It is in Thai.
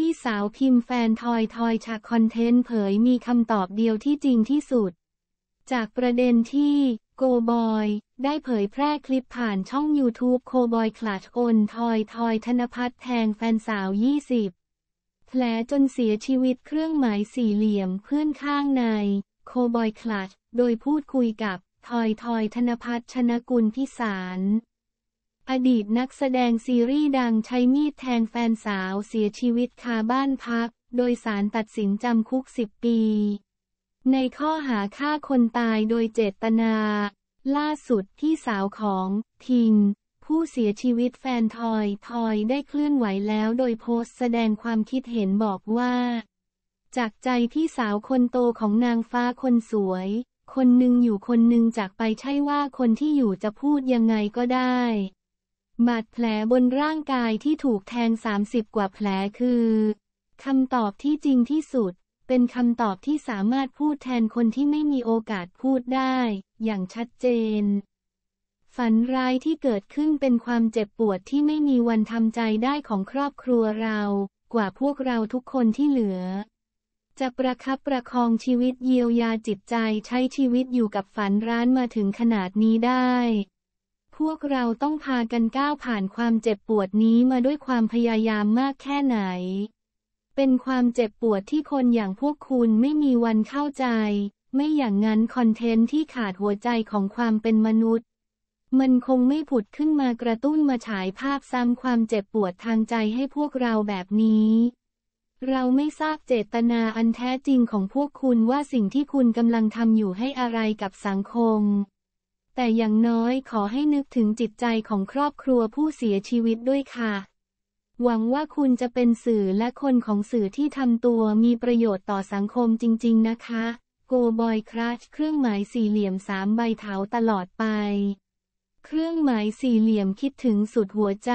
ที่สาวพิมพ์แฟนทอยทอยฉากคอนเทนต์เผยมีคำตอบเดียวที่จริงที่สุด จากประเด็นที่โกบอยได้เผยแพร่คลิปผ่านช่อง YouTube โคบอยคลาชโอนทอยทอยธนพัฒแทงแฟนสาว 20 แผลจนเสียชีวิตเครื่องหมายสี่เหลี่ยมเพื่อนข้างในโคบอยคลาชโดยพูดคุยกับทอยทอยธนพัฒชนกุลพิสารอดีตนักแสดงซีรีส์ดังใช้มีดแทงแฟนสาวเสียชีวิตคาบ้านพัก โดยสารตัดสินจำคุก 10 ปี ในข้อหาฆ่าคนตายโดยเจตนา ล่าสุดที่สาวของ ทิง ผู้เสียชีวิตแฟนทอย ทอยได้เคลื่อนไหวแล้ว โดยโพสต์แสดงความคิดเห็นบอกว่า จากใจพี่สาวคนโตของนางฟ้าคนสวย คนหนึ่งอยู่คนหนึ่งจากไปใช่ว่าคนที่อยู่จะพูดยังไงก็ได้บาดแผลบนร่างกายที่ถูกแทน30 กว่าแผลคือ คำตอบที่จริงที่สุด เป็นคำตอบที่สามารถพูดแทนคนที่ไม่มีโอกาสพูดได้ อย่างชัดเจน ฝันร้ายที่เกิดขึ้นเป็นความเจ็บปวดที่ไม่มีวันทำใจได้ของครอบครัวเรา กว่าพวกเราทุกคนที่เหลือ จะประคับประคองชีวิตเยียวยาจิตใจใช้ชีวิตอยู่กับฝันร้านมาถึงขนาดนี้ได้พวกเราต้องพากันก้าวผ่านความเจ็บปวดนี้มาด้วยความพยายามมากแค่ไหน เป็นความเจ็บปวดที่คนอย่างพวกคุณไม่มีวันเข้าใจ ไม่อย่างนั้นคอนเทนต์ที่ขาดหัวใจของความเป็นมนุษย์ มันคงไม่ผุดขึ้นมากระตุ้นมาฉายภาพซ้ำความเจ็บปวดทางใจให้พวกเราแบบนี้ เราไม่ทราบเจตนาอันแท้จริงของพวกคุณว่าสิ่งที่คุณกำลังทำอยู่ให้อะไรกับสังคมแต่อย่างน้อยขอให้นึกถึงจิตใจของครอบครัวผู้เสียชีวิตด้วยค่ะ หวังว่าคุณจะเป็นสื่อและคนของสื่อที่ทำตัวมีประโยชน์ต่อสังคมจริงๆนะคะ โกบอยครัชเครื่องหมายสี่เหลี่ยมสามใบเท้าตลอดไป เครื่องหมายสี่เหลี่ยมคิดถึงสุดหัวใจ